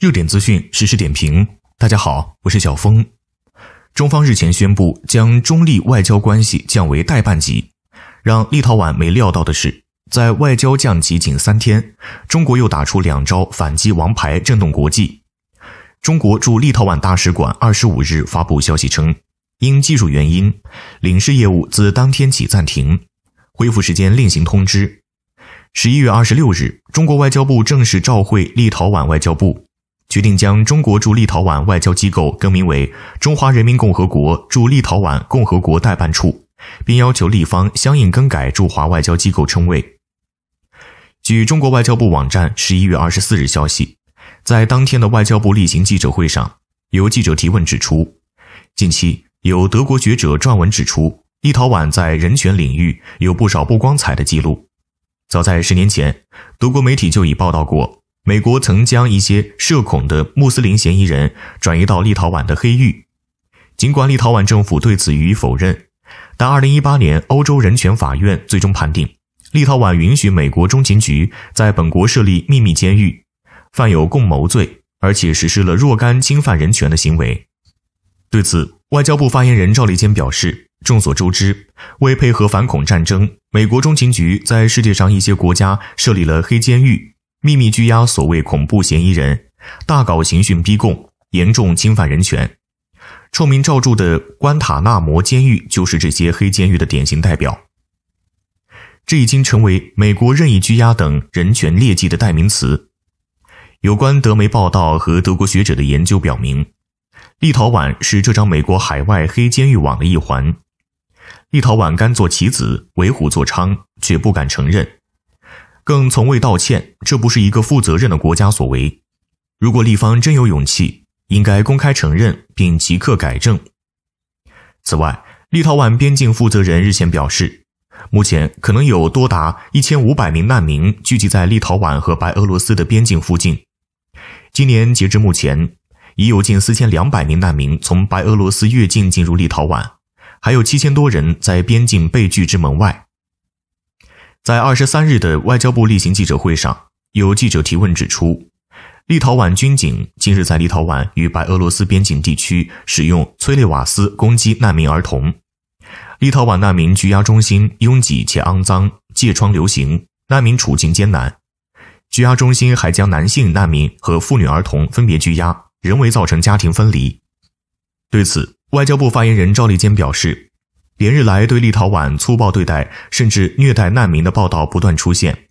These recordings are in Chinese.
热点资讯实时点评。大家好，我是小峰。中方日前宣布将中立外交关系降为代办级，让立陶宛没料到的是，在外交降级仅三天，中国又打出两招反击王牌，震动国际。中国驻立陶宛大使馆二十五日发布消息称，因技术原因，领事业务自当天起暂停，恢复时间另行通知。十一月二十六日，中国外交部正式召会立陶宛外交部。决定将中国驻立陶宛外交机构更名为中华人民共和国驻立陶宛共和国代办处，并要求立方相应更改驻华外交机构称谓。据中国外交部网站十一月二十四日消息，在当天的外交部例行记者会上，有记者提问指出，近期有德国学者撰文指出，立陶宛在人权领域有不少不光彩的记录，早在十年前，德国媒体就已报道过。美国曾将一些涉恐的穆斯林嫌疑人转移到立陶宛的黑狱，尽管立陶宛政府对此予以否认，但二零一八年欧洲人权法院最终判定，立陶宛允许美国中情局在本国设立秘密监狱，犯有共谋罪，而且实施了若干侵犯人权的行为。对此，外交部发言人赵立坚表示：，众所周知，为配合反恐战争，美国中情局在世界上一些国家设立了黑监狱。秘密拘押所谓恐怖嫌疑人，大搞刑讯逼供，严重侵犯人权。臭名昭著的关塔那摩监狱就是这些黑监狱的典型代表。这已经成为美国任意拘押等人权劣迹的代名词。有关德媒报道和德国学者的研究表明，立陶宛是这张美国海外黑监狱网的一环。立陶宛甘做棋子，为虎作伥，却不敢承认。更从未道歉，这不是一个负责任的国家所为。如果立方真有勇气，应该公开承认并即刻改正。此外，立陶宛边境负责人日前表示，目前可能有多达一千五百名难民聚集在立陶宛和白俄罗斯的边境附近。今年截至目前，已有近四千两百名难民从白俄罗斯越境进入立陶宛，还有七千多人在边境被拒之门外。在二十三日的外交部例行记者会上，有记者提问指出，立陶宛军警近日在立陶宛与白俄罗斯边境地区使用催泪瓦斯攻击难民儿童，立陶宛难民拘押中心拥挤且肮脏，疥疮流行，难民处境艰难。拘押中心还将男性难民和妇女儿童分别拘押，人为造成家庭分离。对此，外交部发言人赵立坚表示。连日来，对立陶宛粗暴对待甚至虐待难民的报道不断出现，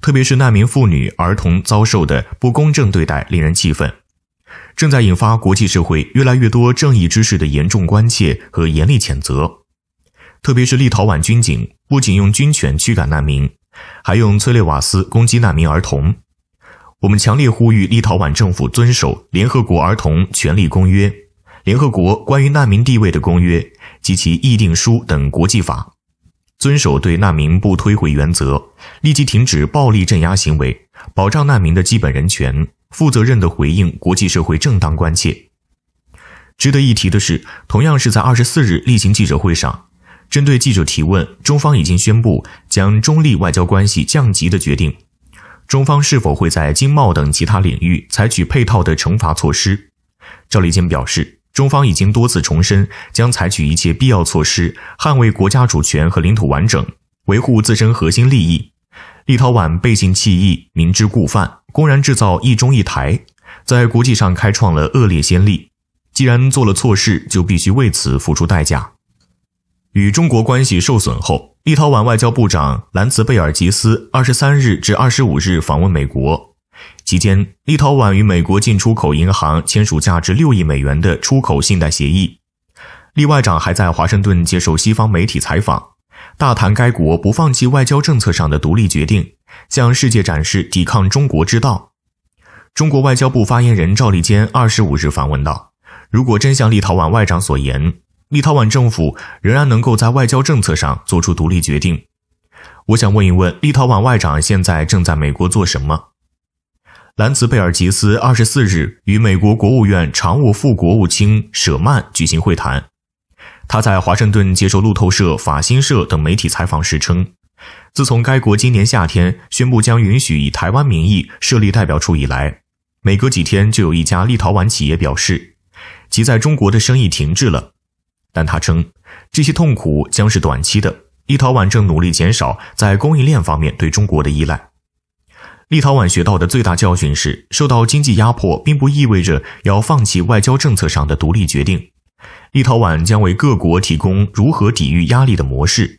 特别是难民妇女、儿童遭受的不公正对待令人气愤，正在引发国际社会越来越多正义之士的严重关切和严厉谴责。特别是立陶宛军警不仅用军犬驱赶难民，还用催泪瓦斯攻击难民儿童。我们强烈呼吁立陶宛政府遵守《联合国儿童权利公约》、《联合国关于难民地位的公约》。及其议定书等国际法，遵守对难民不推回原则，立即停止暴力镇压行为，保障难民的基本人权，负责任地回应国际社会正当关切。值得一提的是，同样是在二十四日例行记者会上，针对记者提问，中方已经宣布将中立外交关系降级的决定，中方是否会在经贸等其他领域采取配套的惩罚措施？赵立坚表示。中方已经多次重申，将采取一切必要措施，捍卫国家主权和领土完整，维护自身核心利益。立陶宛背信弃义，明知故犯，公然制造“一中一台”，在国际上开创了恶劣先例。既然做了错事，就必须为此付出代价。与中国关系受损后，立陶宛外交部长兰茨贝尔吉斯二十三日至二十五日访问美国。期间，立陶宛与美国进出口银行签署价值六亿美元的出口信贷协议。立外长还在华盛顿接受西方媒体采访，大谈该国不放弃外交政策上的独立决定，向世界展示抵抗中国之道。中国外交部发言人赵立坚二十五日反问道：“如果真像立陶宛外长所言，立陶宛政府仍然能够在外交政策上做出独立决定，我想问一问，立陶宛外长现在正在美国做什么？”兰茨贝尔吉斯二十四日与美国国务院常务副国务卿舍曼举行会谈。他在华盛顿接受路透社、法新社等媒体采访时称，自从该国今年夏天宣布将允许以台湾名义设立代表处以来，每隔几天就有一家立陶宛企业表示，其在中国的生意停滞了。但他称，这些痛苦将是短期的。立陶宛正努力减少在供应链方面对中国的依赖。立陶宛学到的最大教训是，受到经济压迫并不意味着要放弃外交政策上的独立决定。立陶宛将为各国提供如何抵御压力的模式。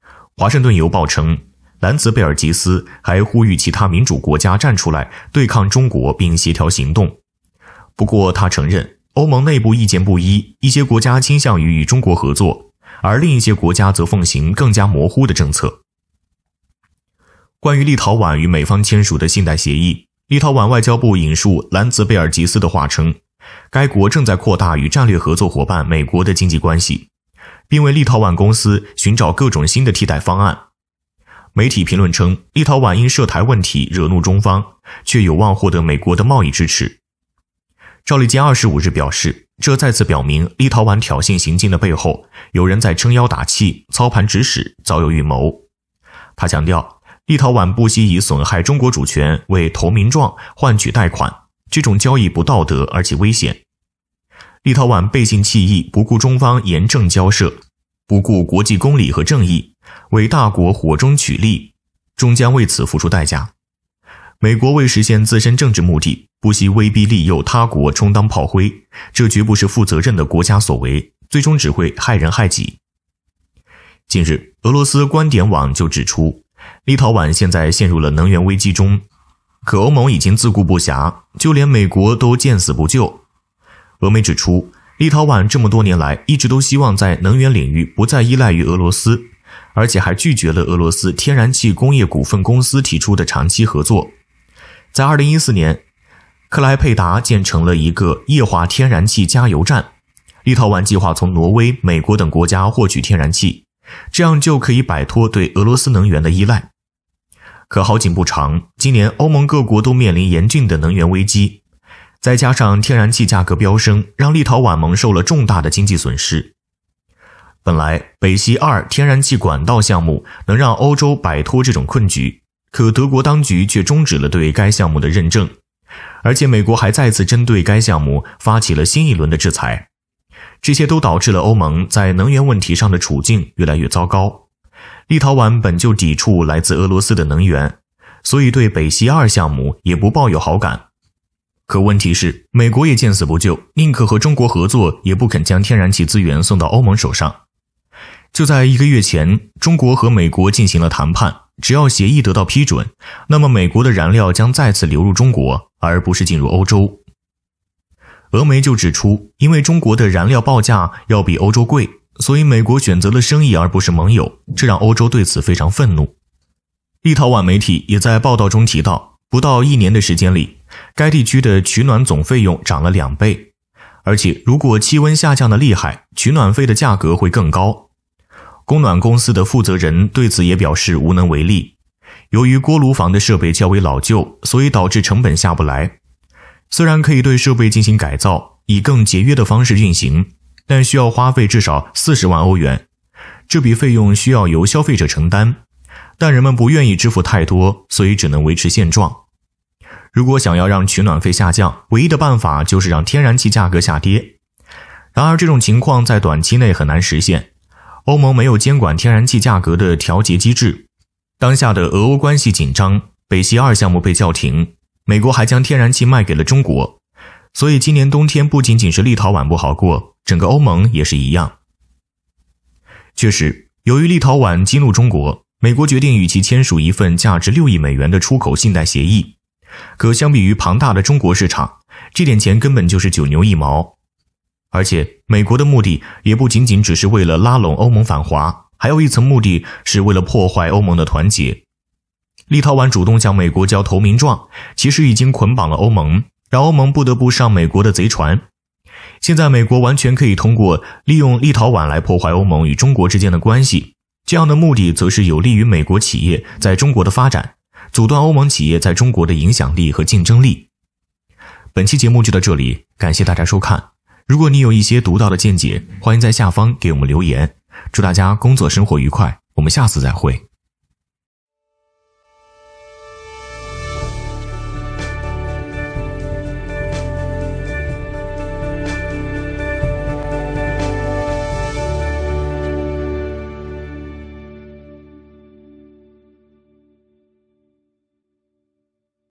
《华盛顿邮报》称，兰茨贝尔吉斯还呼吁其他民主国家站出来对抗中国，并协调行动。不过，他承认欧盟内部意见不一，一些国家倾向于与中国合作，而另一些国家则奉行更加模糊的政策。关于立陶宛与美方签署的信贷协议，立陶宛外交部引述兰泽贝尔吉斯的话称，该国正在扩大与战略合作伙伴美国的经济关系，并为立陶宛公司寻找各种新的替代方案。媒体评论称，立陶宛因涉台问题惹怒中方，却有望获得美国的贸易支持。赵立坚二十五日表示，这再次表明立陶宛挑衅行径的背后有人在撑腰打气、操盘指使，早有预谋。他强调。立陶宛不惜以损害中国主权为投名状换取贷款，这种交易不道德而且危险。立陶宛背信弃义，不顾中方严正交涉，不顾国际公理和正义，为大国火中取栗，终将为此付出代价。美国为实现自身政治目的，不惜威逼利诱他国充当炮灰，这绝不是负责任的国家所为，最终只会害人害己。近日，俄罗斯观点网就指出。立陶宛现在陷入了能源危机中，可欧盟已经自顾不暇，就连美国都见死不救。俄媒指出，立陶宛这么多年来一直都希望在能源领域不再依赖于俄罗斯，而且还拒绝了俄罗斯天然气工业股份公司提出的长期合作。在2014年，克莱佩达建成了一个液化天然气加油站，立陶宛计划从挪威、美国等国家获取天然气，这样就可以摆脱对俄罗斯能源的依赖。可好景不长，今年欧盟各国都面临严峻的能源危机，再加上天然气价格飙升，让立陶宛蒙受了重大的经济损失。本来北溪二天然气管道项目能让欧洲摆脱这种困局，可德国当局却终止了对该项目的认证，而且美国还再次针对该项目发起了新一轮的制裁，这些都导致了欧盟在能源问题上的处境越来越糟糕。立陶宛本就抵触来自俄罗斯的能源，所以对北溪二项目也不抱有好感。可问题是，美国也见死不救，宁可和中国合作，也不肯将天然气资源送到欧盟手上。就在一个月前，中国和美国进行了谈判，只要协议得到批准，那么美国的燃料将再次流入中国，而不是进入欧洲。俄媒就指出，因为中国的燃料报价要比欧洲贵。所以，美国选择了生意而不是盟友，这让欧洲对此非常愤怒。立陶宛媒体也在报道中提到，不到一年的时间里，该地区的取暖总费用涨了两倍。而且，如果气温下降的厉害，取暖费的价格会更高。供暖公司的负责人对此也表示无能为力，由于锅炉房的设备较为老旧，所以导致成本下不来。虽然可以对设备进行改造，以更节约的方式运行。但需要花费至少四十万欧元，这笔费用需要由消费者承担，但人们不愿意支付太多，所以只能维持现状。如果想要让取暖费下降，唯一的办法就是让天然气价格下跌。然而这种情况在短期内很难实现。欧盟没有监管天然气价格的调节机制。当下的俄欧关系紧张，北溪二项目被叫停，美国还将天然气卖给了中国，所以今年冬天不仅仅是立陶宛不好过。整个欧盟也是一样。确实，由于立陶宛激怒中国，美国决定与其签署一份价值六亿美元的出口信贷协议。可相比于庞大的中国市场，这点钱根本就是九牛一毛。而且，美国的目的也不仅仅只是为了拉拢欧盟反华，还有一层目的是为了破坏欧盟的团结。立陶宛主动向美国交投名状，其实已经捆绑了欧盟，让欧盟不得不上美国的贼船。现在，美国完全可以通过利用立陶宛来破坏欧盟与中国之间的关系，这样的目的则是有利于美国企业在中国的发展，阻断欧盟企业在中国的影响力和竞争力。本期节目就到这里，感谢大家收看。如果你有一些独到的见解，欢迎在下方给我们留言。祝大家工作生活愉快，我们下次再会。